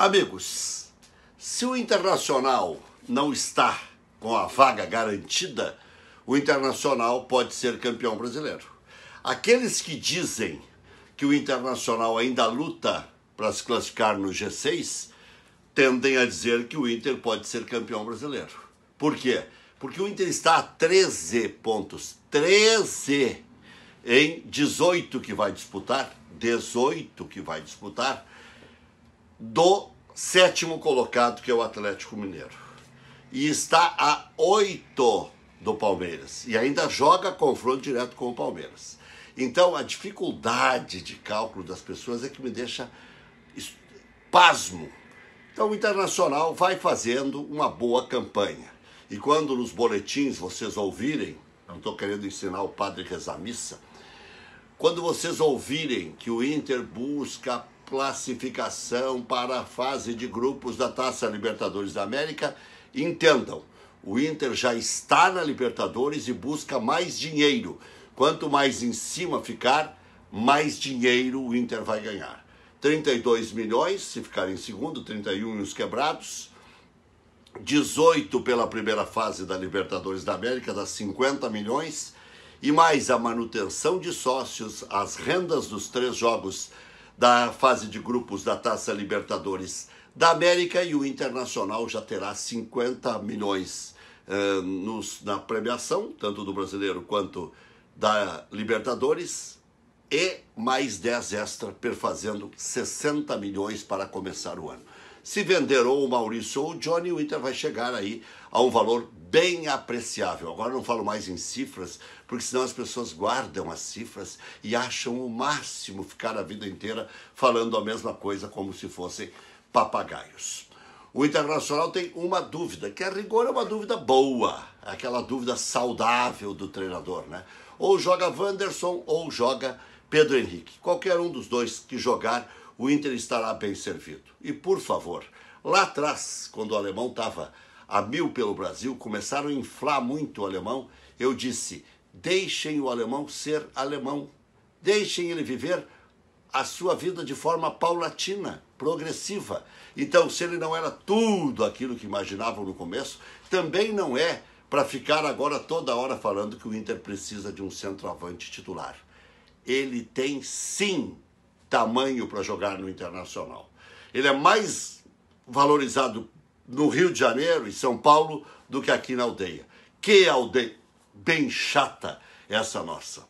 Amigos, se o Internacional não está com a vaga garantida, o Internacional pode ser campeão brasileiro. Aqueles que dizem que o Internacional ainda luta para se classificar no G6 tendem a dizer que o Inter pode ser campeão brasileiro. Por quê? Porque o Inter está a 13 pontos. 13 em 18 que vai disputar, 18 que vai disputar do sétimo colocado, que é o Atlético Mineiro. E está a oito do Palmeiras. E ainda joga confronto direto com o Palmeiras. Então a dificuldade de cálculo das pessoas é que me deixa pasmo. Então o Internacional vai fazendo uma boa campanha. E quando nos boletins vocês ouvirem, não estou querendo ensinar o padre a rezar missa, quando vocês ouvirem que o Inter busca classificação para a fase de grupos da Taça Libertadores da América. Entendam, o Inter já está na Libertadores e busca mais dinheiro. Quanto mais em cima ficar, mais dinheiro o Inter vai ganhar. 32 milhões se ficar em segundo, 31 e os quebrados. 18 pela primeira fase da Libertadores da América, das 50 milhões. E mais a manutenção de sócios, as rendas dos três jogos da fase de grupos da Taça Libertadores da América e o Internacional já terá 50 milhões eh, nos, na premiação, tanto do brasileiro quanto da Libertadores, e mais 10 extra, perfazendo 60 milhões para começar o ano. Se vender ou o Maurício ou o Johnny, o Inter vai chegar aí a um valor bem apreciável. Agora não falo mais em cifras, porque senão as pessoas guardam as cifras e acham o máximo ficar a vida inteira falando a mesma coisa como se fossem papagaios. O Internacional tem uma dúvida, que a é rigor é uma dúvida boa, aquela dúvida saudável do treinador, né? Ou joga Wanderson ou joga Pedro Henrique. Qualquer um dos dois que jogar, o Inter estará bem servido. E por favor, lá atrás, quando o alemão estava a mil pelo Brasil, começaram a inflar muito o alemão, eu disse: deixem o alemão ser alemão, deixem ele viver a sua vida de forma paulatina, progressiva. Então, se ele não era tudo aquilo que imaginavam no começo, também não é para ficar agora toda hora falando que o Inter precisa de um centroavante titular. Ele tem sim tamanho para jogar no Internacional. Ele é mais valorizado no Rio de Janeiro e São Paulo do que aqui na aldeia. Que aldeia bem chata essa nossa.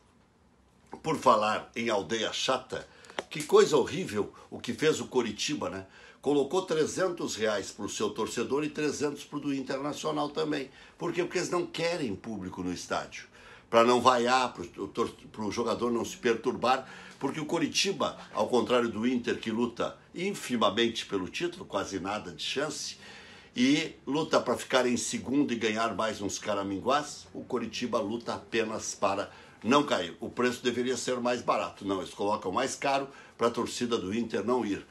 Por falar em aldeia chata, que coisa horrível o que fez o Coritiba, né? Colocou 300 reais para o seu torcedor e 300 para o do Internacional também. Por quê? Porque eles não querem público no estádio para não vaiar, para o jogador não se perturbar, porque o Coritiba, ao contrário do Inter, que luta infimamente pelo título, quase nada de chance, e luta para ficar em segundo e ganhar mais uns caraminguás, o Coritiba luta apenas para não cair. O preço deveria ser mais barato, não, eles colocam mais caro para a torcida do Inter não ir.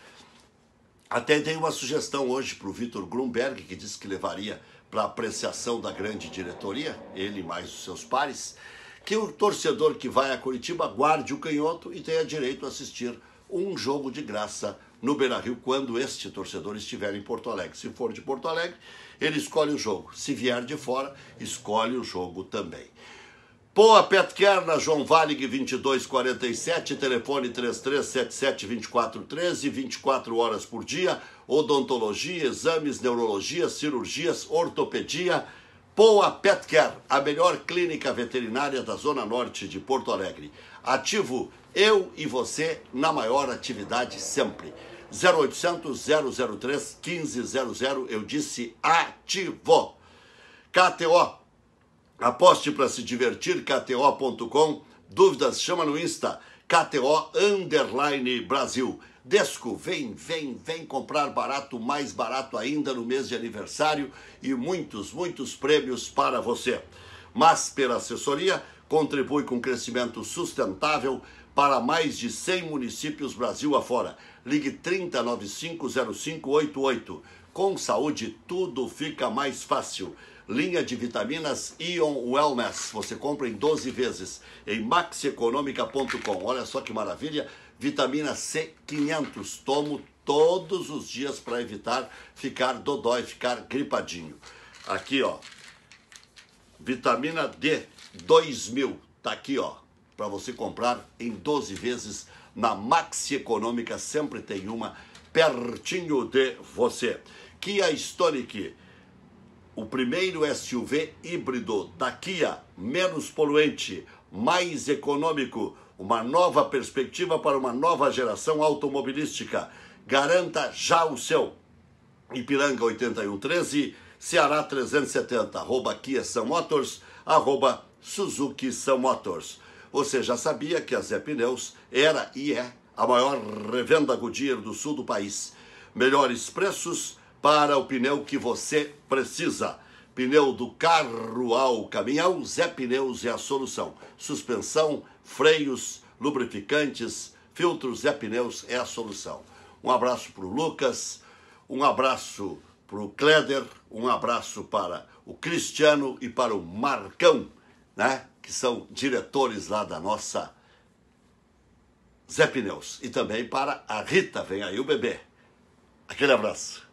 Até dei uma sugestão hoje para o Vitor Grunberg, que disse que levaria para apreciação da grande diretoria, ele mais os seus pares, que o torcedor que vai a Curitiba guarde o canhoto e tenha direito a assistir um jogo de graça no Beira-Rio quando este torcedor estiver em Porto Alegre. Se for de Porto Alegre, ele escolhe o jogo. Se vier de fora, escolhe o jogo também. Poa Petcare na João Valig 2247, telefone 33772413, 24 horas por dia, odontologia, exames, neurologia, cirurgias, ortopedia. Poa Petcare, a melhor clínica veterinária da Zona Norte de Porto Alegre. Ativo eu e você na maior atividade sempre. 0800 003 1500, eu disse ativo. KTO Aposte para se divertir, kto.com. Dúvidas, chama no Insta, KTO Underline Brasil. Desco, vem, vem, vem comprar barato, mais barato ainda no mês de aniversário e muitos, muitos prêmios para você. Mas pela assessoria, contribui com crescimento sustentável para mais de 100 municípios Brasil afora. Ligue 30950588. Com saúde, tudo fica mais fácil linha de vitaminas Ion Wellness. Você compra em 12 vezes em maxeconomica.com. Olha só que maravilha, vitamina C 500. Tomo todos os dias para evitar ficar dodói, ficar gripadinho. Aqui, ó. Vitamina D 2000, tá aqui, ó, para você comprar em 12 vezes na Maxi Econômica, sempre tem uma pertinho de você. Kia Stonic o primeiro SUV híbrido da Kia, menos poluente, mais econômico, uma nova perspectiva para uma nova geração automobilística. Garanta já o seu. Ipiranga 8113, Ceará 370, arroba Kia São Motors, arroba Suzuki São Motors. Você já sabia que a Zé Pneus era e é a maior revenda Goodyear do sul do país. Melhores preços, para o pneu que você precisa. Pneu do carro ao caminhão, Zé Pneus é a solução. Suspensão, freios, lubrificantes, filtros, Zé Pneus é a solução. Um abraço para o Lucas, um abraço para o Kleder, um abraço para o Cristiano e para o Marcão, né? Que são diretores lá da nossa Zé Pneus. E também para a Rita, vem aí o bebê. Aquele abraço.